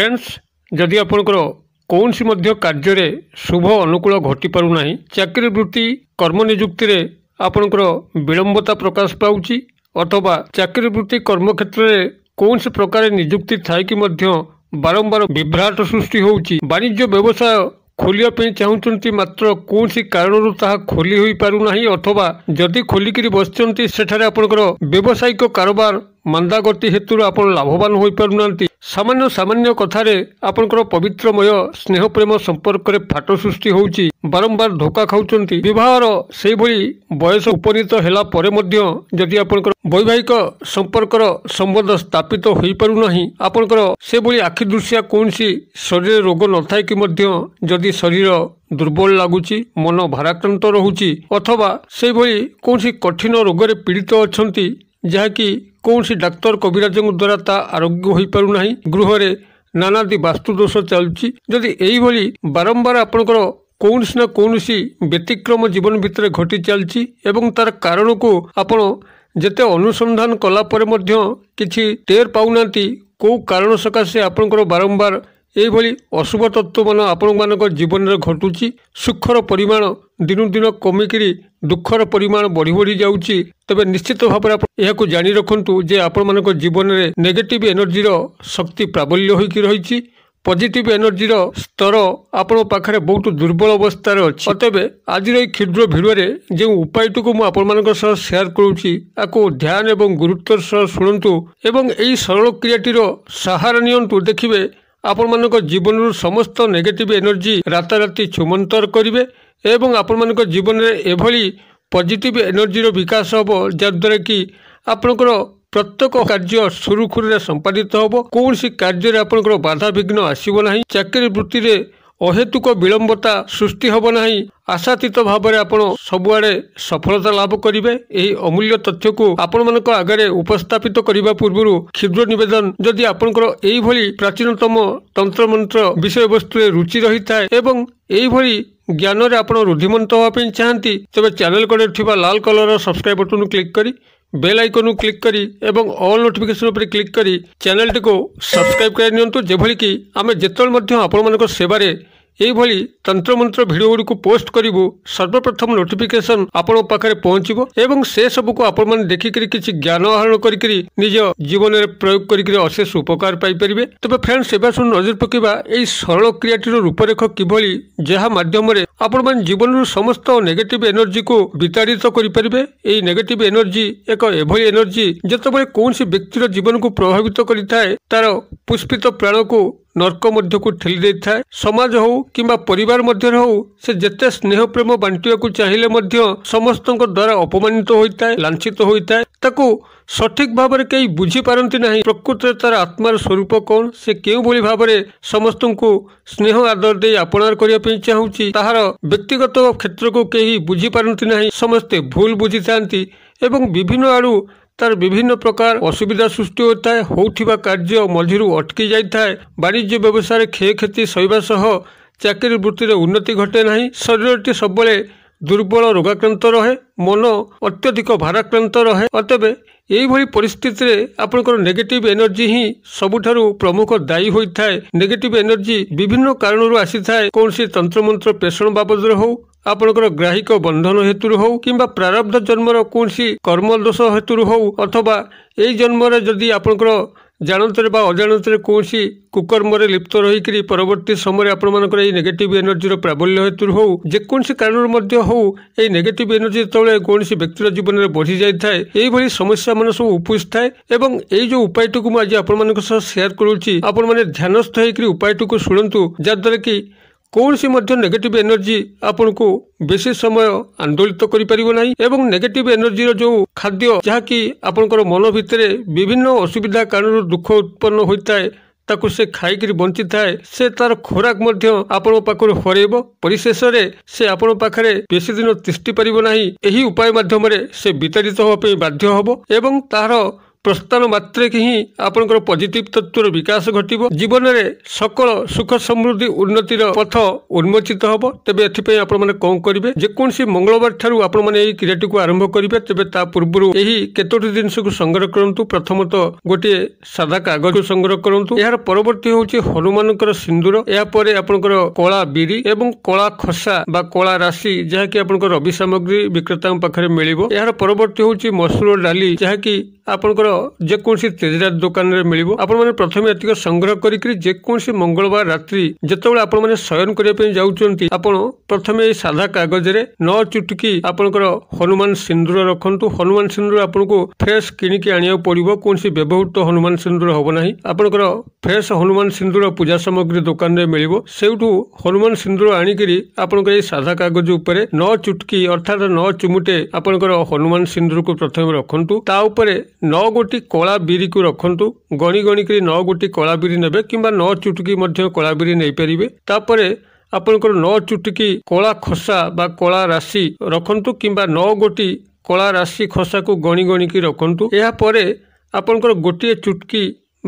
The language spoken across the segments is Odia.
ଫ୍ରେଣ୍ଡସ୍ ଯଦି ଆପଣଙ୍କର କୌଣସି ମଧ୍ୟ କାର୍ଯ୍ୟରେ ଶୁଭ ଅନୁକୂଳ ଘଟିପାରୁନାହିଁ ଚାକିରି ବୃତ୍ତି କର୍ମନିଯୁକ୍ତିରେ ଆପଣଙ୍କର ବିଳମ୍ବତା ପ୍ରକାଶ ପାଉଛି ଅଥବା ଚାକିରି ବୃତ୍ତି କର୍ମକ୍ଷେତ୍ରରେ କୌଣସି ପ୍ରକାର ନିଯୁକ୍ତି ଥାଇକି ମଧ୍ୟ ବାରମ୍ବାର ବିଭ୍ରାଟ ସୃଷ୍ଟି ହେଉଛି ବାଣିଜ୍ୟ ବ୍ୟବସାୟ ଖୋଲିବା ପାଇଁ ଚାହୁଁଛନ୍ତି ମାତ୍ର କୌଣସି କାରଣରୁ ତାହା ଖୋଲି ହୋଇପାରୁନାହିଁ ଅଥବା ଯଦି ଖୋଲିକିରି ବସିଛନ୍ତି ସେଠାରେ ଆପଣଙ୍କର ବ୍ୟବସାୟିକ କାରବାର ମନ୍ଦାଗତି ହେତୁରୁ ଆପଣ ଲାଭବାନ ହୋଇପାରୁନାହାନ୍ତି ସାମାନ୍ୟ ସାମାନ୍ୟ କଥାରେ ଆପଣଙ୍କର ପବିତ୍ରମୟ ସ୍ନେହ ପ୍ରେମ ସମ୍ପର୍କରେ ଫାଟ ସୃଷ୍ଟି ହେଉଛି ବାରମ୍ବାର ଧୋକା ଖାଉଛନ୍ତି ବିବାହର ସେହିଭଳି ବୟସ ଉପନୀତ ହେଲା ପରେ ମଧ୍ୟ ଯଦି ଆପଣଙ୍କର ବୈବାହିକ ସମ୍ପର୍କର ସମ୍ବନ୍ଧ ସ୍ଥାପିତ ହୋଇପାରୁନାହିଁ ଆପଣଙ୍କର ସେଭଳି ଆଖି ଦୃଶିଆ କୌଣସି ଶରୀରରେ ରୋଗ ନଥାଏ କି ମଧ୍ୟ ଯଦି ଶରୀର ଦୁର୍ବଳ ଲାଗୁଛି ମନ ଭାରାକ୍ରାନ୍ତ ରହୁଛି ଅଥବା ସେହିଭଳି କୌଣସି କଠିନ ରୋଗରେ ପୀଡ଼ିତ ଅଛନ୍ତି ଯାହାକି କୌଣସି ଡାକ୍ତର କବିରାଜଙ୍କ ଦ୍ୱାରା ତା ଆରୋଗ୍ୟ ହୋଇପାରୁନାହିଁ ଗୃହରେ ନାନାଦି ବାସ୍ତୁଦୋଷ ଚାଲୁଛି ଯଦି ଏହିଭଳି ବାରମ୍ବାର ଆପଣଙ୍କର କୌଣସି ନା କୌଣସି ବ୍ୟତିକ୍ରମ ଜୀବନ ଭିତରେ ଘଟି ଚାଲିଛି ଏବଂ ତାର କାରଣକୁ ଆପଣ ଯେତେ ଅନୁସନ୍ଧାନ କଲା ପରେ ମଧ୍ୟ କିଛି ଟେର ପାଉନାହାନ୍ତି କେଉଁ କାରଣ ସକାଶେ ଆପଣଙ୍କର ବାରମ୍ବାର ଏଭଳି ଅଶୁଭ ତତ୍ତ୍ୱମାନ ଆପଣମାନଙ୍କ ଜୀବନରେ ଘଟୁଛି ସୁଖର ପରିମାଣ ଦିନକୁ ଦିନ କମିକିରି ଦୁଃଖର ପରିମାଣ ବଢ଼ି ବଢ଼ି ଯାଉଛି ତେବେ ନିଶ୍ଚିତ ଭାବରେ ଆପଣ ଏହାକୁ ଜାଣି ରଖନ୍ତୁ ଯେ ଆପଣମାନଙ୍କ ଜୀବନରେ ନେଗେଟିଭ୍ ଏନର୍ଜିର ଶକ୍ତି ପ୍ରାବଲ୍ୟ ହୋଇକି ରହିଛି ପଜିଟିଭ୍ ଏନର୍ଜିର ସ୍ତର ଆପଣଙ୍କ ପାଖରେ ବହୁତ ଦୁର୍ବଳ ଅବସ୍ଥାରେ ଅଛି ତେବେ ଆଜିର ଏହି କ୍ଷୁଦ୍ର ଭିଡ଼ରେ ଯେଉଁ ଉପାୟଟିକୁ ମୁଁ ଆପଣମାନଙ୍କ ସହ ସେୟାର କରୁଛି ଆକୁ ଧ୍ୟାନ ଏବଂ ଗୁରୁତ୍ୱର ସହ ଶୁଣନ୍ତୁ ଏବଂ ଏହି ସରଳ କ୍ରିୟାଟିର ସାହାରା ନିଅନ୍ତୁ ଦେଖିବେ ଆପଣମାନଙ୍କ ଜୀବନରୁ ସମସ୍ତ ନେଗେଟିଭ୍ ଏନର୍ଜି ରାତାରାତି ଛୁମନ୍ତର କରିବେ ଏବଂ ଆପଣମାନଙ୍କ ଜୀବନରେ ଏଭଳି ପଜିଟିଭ୍ ଏନର୍ଜିର ବିକାଶ ହେବ ଯାହାଦ୍ୱାରା କି ଆପଣଙ୍କର ପ୍ରତ୍ୟେକ କାର୍ଯ୍ୟ ସୁରୁଖୁରୁରେ ସମ୍ପାଦିତ ହେବ କୌଣସି କାର୍ଯ୍ୟରେ ଆପଣଙ୍କର ବାଧାବିଘ୍ନ ଆସିବ ନାହିଁ ଚାକିରି ବୃତ୍ତିରେ ଅହେତୁକ ବିଳମ୍ବତା ସୃଷ୍ଟି ହେବ ନାହିଁ ଆଶାତୀତ ଭାବରେ ଆପଣ ସବୁଆଡ଼େ ସଫଳତା ଲାଭ କରିବେ ଏହି ଅମୂଲ୍ୟ ତଥ୍ୟକୁ ଆପଣମାନଙ୍କ ଆଗରେ ଉପସ୍ଥାପିତ କରିବା ପୂର୍ବରୁ କ୍ଷୁଦ୍ର ନିବେଦନ ଯଦି ଆପଣଙ୍କର ଏହିଭଳି ପ୍ରାଚୀନତମ ତନ୍ତ୍ରମନ୍ତ୍ର ବିଷୟବସ୍ତୁରେ ରୁଚି ରହିଥାଏ ଏବଂ ଏହିଭଳି ଜ୍ଞାନରେ ଆପଣ ରୁଧିମନ୍ତ ହେବା ପାଇଁ ଚାହାନ୍ତି ତେବେ ଚ୍ୟାନେଲ୍ କଡ଼ରେ ଥିବା ଲାଲ କଲର୍ର ସବସ୍କ୍ରାଇବ୍ ବଟନ୍କୁ କ୍ଲିକ୍ କରି ବେଲ୍ ଆଇକନ୍କୁ କ୍ଲିକ୍ କରି ଏବଂ ଅଲ୍ ନୋଟିଫିକେସନ୍ ଉପରେ କ୍ଲିକ୍ କରି ଚ୍ୟାନେଲ୍ଟିକୁ ସବସ୍କ୍ରାଇବ୍ କରି ନିଅନ୍ତୁ ଯେଭଳିକି ଆମେ ଯେତେବେଳେ ମଧ୍ୟ ଆପଣମାନଙ୍କ ସେବାରେ ଏଇଭଳି ତନ୍ତ୍ରମନ୍ତ୍ର ଭିଡ଼ିଓଗୁଡ଼ିକୁ ପୋଷ୍ଟ କରିବୁ ସର୍ବପ୍ରଥମ ନୋଟିଫିକେସନ୍ ଆପଣଙ୍କ ପାଖରେ ପହଞ୍ଚିବ ଏବଂ ସେ ସବୁକୁ ଆପଣମାନେ ଦେଖିକରି କିଛି ଜ୍ଞାନ ଆହରଣ କରିକରି ନିଜ ଜୀବନରେ ପ୍ରୟୋଗ କରିକରି ଅଶେଷ ଉପକାର ପାଇପାରିବେ ତେବେ ଫ୍ରେଣ୍ଡସ୍ ଏବେ ଶୁଣି ନଜର ପକାଇବା ଏହି ସରଳ କ୍ରିୟାଟିର ରୂପରେଖ କିଭଳି ଯାହା ମାଧ୍ୟମରେ ଆପଣମାନେ ଜୀବନରୁ ସମସ୍ତ ନେଗେଟିଭ୍ ଏନର୍ଜିକୁ ବିତାଡ଼ିତ କରିପାରିବେ ଏହି ନେଗେଟିଭ୍ ଏନର୍ଜି ଏକ ଏଭଳି ଏନର୍ଜି ଯେତେବେଳେ କୌଣସି ବ୍ୟକ୍ତିର ଜୀବନକୁ ପ୍ରଭାବିତ କରିଥାଏ ତାର ପୁଷ୍ପିତ ପ୍ରାଣକୁ ନର୍କ ମଧ୍ୟକୁ ଠେଲି ଦେଇଥାଏ ସମାଜ ହେଉ କିମ୍ବା ପରିବାର ମଧ୍ୟରେ ହେଉ ସେ ଯେତେ ସ୍ନେହ ପ୍ରେମ ବାଣ୍ଟିବାକୁ ଚାହିଁଲେ ମଧ୍ୟ ସମସ୍ତଙ୍କ ଦ୍ୱାରା ଅପମାନିତ ହୋଇଥାଏ ଲାଞ୍ଛିତ ହୋଇଥାଏ ତାକୁ ସଠିକ୍ ଭାବରେ କେହି ବୁଝିପାରନ୍ତି ନାହିଁ ପ୍ରକୃତରେ ତାର ଆତ୍ମାର ସ୍ୱରୂପ କ'ଣ ସେ କେଉଁଭଳି ଭାବରେ ସମସ୍ତଙ୍କୁ ସ୍ନେହ ଆଦର ଦେଇ ଆପଣାର କରିବା ପାଇଁ ଚାହୁଁଛି ତାହାର ବ୍ୟକ୍ତିଗତ କ୍ଷେତ୍ରକୁ କେହି ବୁଝିପାରନ୍ତି ନାହିଁ ସମସ୍ତେ ଭୁଲ ବୁଝିଥାନ୍ତି ଏବଂ ବିଭିନ୍ନ ଆଡ଼ୁ ତା'ର ବିଭିନ୍ନ ପ୍ରକାର ଅସୁବିଧା ସୃଷ୍ଟି ହୋଇଥାଏ ହେଉଥିବା କାର୍ଯ୍ୟ ମଝିରୁ ଅଟକି ଯାଇଥାଏ ବାଣିଜ୍ୟ ବ୍ୟବସାୟରେ କ୍ଷୟକ୍ଷତି ସହିବା ସହ ଚାକିରି ବୃତ୍ତିରେ ଉନ୍ନତି ଘଟେ ନାହିଁ ଶରୀରଟି ସବୁବେଳେ ଦୁର୍ବଳ ରୋଗାକ୍ରାନ୍ତ ରହେ ମନ ଅତ୍ୟଧିକ ଭାରାକ୍ରାନ୍ତ ରହେ ତେବେ ଏହିଭଳି ପରିସ୍ଥିତିରେ ଆପଣଙ୍କର ନେଗେଟିଭ୍ ଏନର୍ଜି ହିଁ ସବୁଠାରୁ ପ୍ରମୁଖ ଦାୟୀ ହୋଇଥାଏ ନେଗେଟିଭ୍ ଏନର୍ଜି ବିଭିନ୍ନ କାରଣରୁ ଆସିଥାଏ କୌଣସି ତନ୍ତ୍ରମନ୍ତ୍ର ପେଷଣ ବାବଦରେ ହେଉ ଆପଣଙ୍କର ଗ୍ରାହିକ ବନ୍ଧନ ହେତୁରୁ ହେଉ କିମ୍ବା ପ୍ରାରବ୍ଧ ଜନ୍ମର କୌଣସି କର୍ମଦୋଷ ହେତୁରୁ ହେଉ ଅଥବା ଏଇ ଜନ୍ମରେ ଯଦି ଆପଣଙ୍କର ଜାଣତରେ ବା ଅଜାଣତରେ କୌଣସି କୁକର୍ମରେ ଲିପ୍ତ ରହିକରି ପରବର୍ତ୍ତୀ ସମୟରେ ଆପଣମାନଙ୍କର ଏଇ ନେଗେଟିଭ୍ ଏନର୍ଜିର ପ୍ରାବଲ୍ୟ ହେତୁରୁ ହେଉ ଯେକୌଣସି କାରଣରୁ ମଧ୍ୟ ହେଉ ଏଇ ନେଗେଟିଭ୍ ଏନର୍ଜି ଯେତେବେଳେ କୌଣସି ବ୍ୟକ୍ତିର ଜୀବନରେ ବଢ଼ି ଯାଇଥାଏ ଏଇଭଳି ସମସ୍ୟାମାନ ସବୁ ଉପୁଜିଥାଏ ଏବଂ ଏଇ ଯେଉଁ ଉପାୟଟିକୁ ମୁଁ ଆଜି ଆପଣମାନଙ୍କ ସହ ସେୟାର କରୁଛି ଆପଣମାନେ ଧ୍ୟାନସ୍ଥ ହେଇକରି ଉପାୟଟିକୁ ଶୁଣନ୍ତୁ ଯାହାଦ୍ୱାରା କି କୌଣସି ମଧ୍ୟ ନେଗେଟିଭ୍ ଏନର୍ଜି ଆପଣଙ୍କୁ ବେଶୀ ସମୟ ଆନ୍ଦୋଳିତ କରିପାରିବ ନାହିଁ ଏବଂ ନେଗେଟିଭ୍ ଏନର୍ଜିର ଯେଉଁ ଖାଦ୍ୟ ଯାହାକି ଆପଣଙ୍କର ମନ ଭିତରେ ବିଭିନ୍ନ ଅସୁବିଧା କାରଣରୁ ଦୁଃଖ ଉତ୍ପନ୍ନ ହୋଇଥାଏ ତାକୁ ସେ ଖାଇକିରି ବଞ୍ଚିଥାଏ ସେ ତାର ଖୋରାକ ମଧ୍ୟ ଆପଣଙ୍କ ପାଖରୁ ହରେଇବ ପରିଶେଷରେ ସେ ଆପଣଙ୍କ ପାଖରେ ବେଶୀ ଦିନ ତିଷ୍ଠି ପାରିବ ନାହିଁ ଏହି ଉପାୟ ମାଧ୍ୟମରେ ସେ ବିତାଡ଼ିତ ହେବା ପାଇଁ ବାଧ୍ୟ ହେବ ଏବଂ ତାହାର ପ୍ରସ୍ଥାନ ମାତ୍ରକେ ହିଁ ଆପଣଙ୍କର ପଜିଟିଭ ତତ୍ତ୍ୱର ବିକାଶ ଘଟିବ ଜୀବନରେ ସକଳ ସୁଖ ସମୃଦ୍ଧି ଉନ୍ନତିର ପଥ ଉନ୍ମୋଚିତ ହେବ ତେବେ ଏଥିପାଇଁ ଆପଣମାନେ କ'ଣ କରିବେ ଯେକୌଣସି ମଙ୍ଗଳବାର ଠାରୁ ଆପଣମାନେ ଏହି କ୍ରିୟାଟିକୁ ଆରମ୍ଭ କରିବେ ତେବେ ତା ପୂର୍ବରୁ ଏହି କେତୋଟି ଜିନିଷକୁ ସଂଗ୍ରହ କରନ୍ତୁ ପ୍ରଥମତଃ ଗୋଟିଏ ସାଧା କାଗଜ ସଂଗ୍ରହ କରନ୍ତୁ ଏହାର ପରବର୍ତ୍ତୀ ହେଉଛି ହନୁମାନଙ୍କର ସିନ୍ଦୁର ଏହାପରେ ଆପଣଙ୍କର କଳା ବିରି ଏବଂ କଳା ଖସା ବା କଳା ରାଶି ଯାହାକି ଆପଣଙ୍କ ରବି ସାମଗ୍ରୀ ବିକ୍ରେତାଙ୍କ ପାଖରେ ମିଳିବ ଏହାର ପରବର୍ତ୍ତୀ ହେଉଛି ମସୁର ଡାଲି ଯାହାକି ଆପଣଙ୍କର ଯେକୌଣସି ତେଜରାତ ଦୋକାନରେ ମିଳିବ ଆପଣମାନେ ପ୍ରଥମେ ଏତିକି ସଂଗ୍ରହ କରିକି ଯେକୌଣସି ମଙ୍ଗଳବାର ରାତ୍ରି ଯେତେବେଳେ ଆପଣମାନେ ଶୟନ କରିବା ପାଇଁ ଯାଉଛନ୍ତି ଆପଣ ପ୍ରଥମେ ଏଇ ସାଧା କାଗଜରେ ନ ଚୁଟିକି ଆପଣଙ୍କର ହନୁମାନ ସିନ୍ଦୁର ରଖନ୍ତୁ ହନୁମାନ ସିନ୍ଦୁର ଆପଣଙ୍କୁ ଫ୍ରେସ୍ କିଣିକି ଆଣିବାକୁ ପଡ଼ିବ କୌଣସି ବ୍ୟବହୃତ ହନୁମାନ ସିନ୍ଦୁର ହେବ ନାହିଁ ଆପଣଙ୍କର ଫ୍ରେସ୍ ହନୁମାନ ସିନ୍ଦୁର ପୂଜା ସାମଗ୍ରୀ ଦୋକାନରେ ମିଳିବ ସେଇଠୁ ହନୁମାନ ସିନ୍ଦୁର ଆଣିକିରି ଆପଣଙ୍କର ଏଇ ସାଧା କାଗଜ ଉପରେ ନ ଚୁଟକି ଅର୍ଥାତ୍ ନ ଚୁମୁଟେ ଆପଣଙ୍କର ହନୁମାନ ସିନ୍ଦୁରକୁ ପ୍ରଥମେ ରଖନ୍ତୁ ତା ଉପରେ ନଅ ଗୋଟି କଳା ବିରିକୁ ରଖନ୍ତୁ ଗଣି ଗଣିକରି ନଅ ଗୋଟି କଳା ବିରି ନେବେ କିମ୍ବା ନଅ ଚୁଟକି ମଧ୍ୟ କଳା ବିରି ନେଇପାରିବେ ତାପରେ ଆପଣଙ୍କର ନଅ ଚୁଟକି କଳା ଖସା ବା କଳା ରାଶି ରଖନ୍ତୁ କିମ୍ବା ନଅ ଗୋଟି କଳା ରାଶି ଖସାକୁ ଗଣି ଗଣିକି ରଖନ୍ତୁ ଏହାପରେ ଆପଣଙ୍କର ଗୋଟିଏ ଚୁଟକି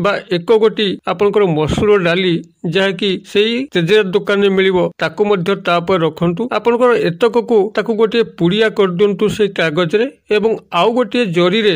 ବା ଏକ ଗୋଟି ଆପଣଙ୍କର ମସୁର ଡାଲି ଯାହାକି ସେଇ ତେଜେରା ଦୋକାନରେ ମିଳିବ ତାକୁ ମଧ୍ୟ ତା ଉପରେ ରଖନ୍ତୁ ଆପଣଙ୍କର ଏତକକୁ ତାକୁ ଗୋଟିଏ ପୁଡ଼ିଆ କରିଦିଅନ୍ତୁ ସେଇ କାଗଜରେ ଏବଂ ଆଉ ଗୋଟିଏ ଜରିରେ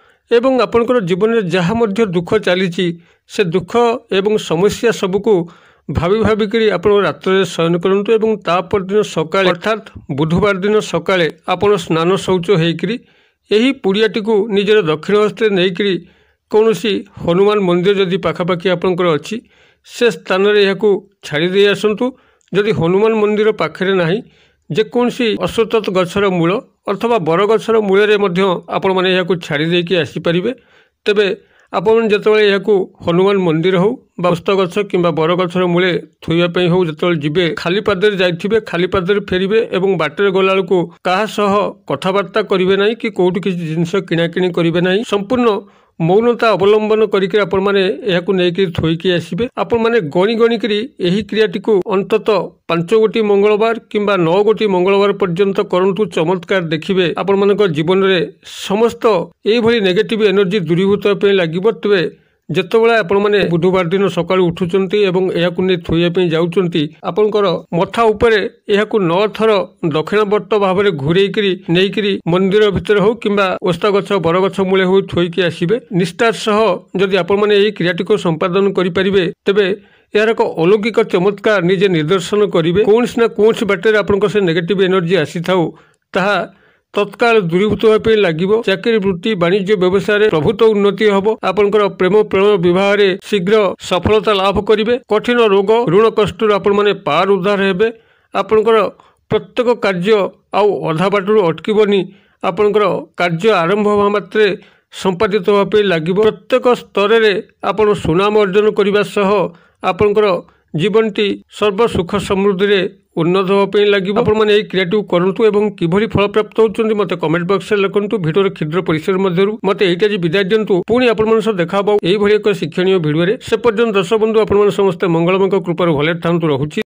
ଏବଂ ଆପଣଙ୍କର ଜୀବନରେ ଯାହା ମଧ୍ୟ ଦୁଃଖ ଚାଲିଛି ସେ ଦୁଃଖ ଏବଂ ସମସ୍ୟା ସବୁକୁ ଭାବି ଭାବିକରି ଆପଣ ରାତ୍ରରେ ଶୟନ କରନ୍ତୁ ଏବଂ ତା ପରଦିନ ସକାଳେ ଅର୍ଥାତ୍ ବୁଧବାର ଦିନ ସକାଳେ ଆପଣ ସ୍ନାନ ଶୌଚ ହୋଇକରି ଏହି ପୁଡ଼ିଆଟିକୁ ନିଜର ଦକ୍ଷିଣ ହସ୍ତରେ ନେଇକରି କୌଣସି ହନୁମାନ ମନ୍ଦିର ଯଦି ପାଖାପାଖି ଆପଣଙ୍କର ଅଛି ସେ ସ୍ଥାନରେ ଏହାକୁ ଛାଡ଼ି ଦେଇ ଆସନ୍ତୁ ଯଦି ହନୁମାନ ମନ୍ଦିର ପାଖରେ ନାହିଁ ଯେକୌଣସି ଅଶ୍ୱତ୍ ଗଛର ମୂଳ ଅଥବା ବରଗଛର ମୂଳରେ ମଧ୍ୟ ଆପଣମାନେ ଏହାକୁ ଛାଡ଼ି ଦେଇକି ଆସିପାରିବେ ତେବେ ଆପଣମାନେ ଯେତେବେଳେ ଏହାକୁ ହନୁମାନ ମନ୍ଦିର ହେଉ ବା ଗଛ କିମ୍ବା ବରଗଛର ମୂଳେ ଥୋଇବା ପାଇଁ ହେଉ ଯେତେବେଳେ ଯିବେ ଖାଲି ପାଦରେ ଯାଇଥିବେ ଖାଲି ପାଦରେ ଫେରିବେ ଏବଂ ବାଟରେ ଗଲାବେଳକୁ କାହା ସହ କଥାବାର୍ତ୍ତା କରିବେ ନାହିଁ କି କେଉଁଠୁ କିଛି ଜିନିଷ କିଣାକିଣି କରିବେ ନାହିଁ ସମ୍ପୂର୍ଣ୍ଣ ମୌନତା ଅବଲମ୍ବନ କରିକି ଆପଣମାନେ ଏହାକୁ ନେଇକି ଥୋଇକି ଆସିବେ ଆପଣମାନେ ଗଣି ଗଣିକରି ଏହି କ୍ରିୟାଟିକୁ ଅନ୍ତତଃ ପାଞ୍ଚ ଗୋଟି ମଙ୍ଗଳବାର କିମ୍ବା ନଅ ଗୋଟି ମଙ୍ଗଳବାର ପର୍ଯ୍ୟନ୍ତ କରନ୍ତୁ ଚମତ୍କାର ଦେଖିବେ ଆପଣମାନଙ୍କ ଜୀବନରେ ସମସ୍ତ ଏହିଭଳି ନେଗେଟିଭ୍ ଏନର୍ଜି ଦୂରୀଭୂତ ପାଇଁ ଲାଗିବ ତେବେ ଯେତେବେଳେ ଆପଣମାନେ ବୁଧବାର ଦିନ ସକାଳୁ ଉଠୁଛନ୍ତି ଏବଂ ଏହାକୁ ନେଇ ଥୋଇବା ପାଇଁ ଯାଉଛନ୍ତି ଆପଣଙ୍କର ମଥା ଉପରେ ଏହାକୁ ନଅ ଥର ଦକ୍ଷିଣବର୍ତ୍ତ ଭାବରେ ଘୁରେଇକିରି ନେଇକିରି ମନ୍ଦିର ଭିତରେ ହେଉ କିମ୍ବା ଓସ୍ତା ଗଛ ବରଗଛ ମୂଳେ ହେଉ ଥୋଇକି ଆସିବେ ନିଷ୍ଠା ସହ ଯଦି ଆପଣମାନେ ଏହି କ୍ରିୟାଟିକୁ ସମ୍ପାଦନ କରିପାରିବେ ତେବେ ଏହାର ଏକ ଅଲୌକିକ ଚମତ୍କାର ନିଜେ ନିର୍ଦ୍ଦର୍ଶନ କରିବେ କୌଣସି ନା କୌଣସି ବାଟରେ ଆପଣଙ୍କ ସେ ନେଗେଟିଭ୍ ଏନର୍ଜି ଆସିଥାଉ ତାହା ତତ୍କାଳ ଦୂରୀଭୂତ ହେବା ପାଇଁ ଲାଗିବ ଚାକିରି ବୃତ୍ତି ବାଣିଜ୍ୟ ବ୍ୟବସାୟରେ ପ୍ରଭୁତ ଉନ୍ନତି ହେବ ଆପଣଙ୍କର ପ୍ରେମ ପ୍ରେମ ବିବାହରେ ଶୀଘ୍ର ସଫଳତା ଲାଭ କରିବେ କଠିନ ରୋଗ ଋଣ କଷ୍ଟରୁ ଆପଣମାନେ ପାର ଉଦ୍ଧାର ହେବେ ଆପଣଙ୍କର ପ୍ରତ୍ୟେକ କାର୍ଯ୍ୟ ଆଉ ଅଧା ବାଟରୁ ଅଟକିବନି ଆପଣଙ୍କର କାର୍ଯ୍ୟ ଆରମ୍ଭ ହେବା ମାତ୍ରେ ସମ୍ପାଦିତ ହେବା ପାଇଁ ଲାଗିବ ପ୍ରତ୍ୟେକ ସ୍ତରରେ ଆପଣ ସୁନାମ ଅର୍ଜନ କରିବା ସହ ଆପଣଙ୍କର ଜୀବନଟି ସର୍ବ ସୁଖ ସମୃଦ୍ଧିରେ ଉନ୍ନତ ହେବା ପାଇଁ ଲାଗିବ ଆପଣମାନେ ଏହି କ୍ରିୟାଟିକୁ କରନ୍ତୁ ଏବଂ କିଭଳି ଫଳପ୍ରାପ୍ତ ହେଉଛନ୍ତି ମୋତେ କମେଣ୍ଟ ବକ୍ସରେ ଲେଖନ୍ତୁ ଭିଡ଼ିଓର କ୍ଷୁଦ୍ର ପରିସର ମଧ୍ୟରୁ ମୋତେ ଏଇଟା ଯେ ବିଦାୟ ଦିଅନ୍ତୁ ପୁଣି ଆପଣମାନଙ୍କ ସହ ଦେଖା ହେବ ଏହିଭଳି ଏକ ଶିକ୍ଷଣୀୟ ଭିଡ଼ିଓରେ ସେ ପର୍ଯ୍ୟନ୍ତ ଦର୍ଶକ ବନ୍ଧୁ ଆପଣମାନେ ସମସ୍ତେ ମଙ୍ଗଳମଙ୍କ କୃପାରୁ ଭଲରେ ଥାନ୍ତୁ ରହୁଛି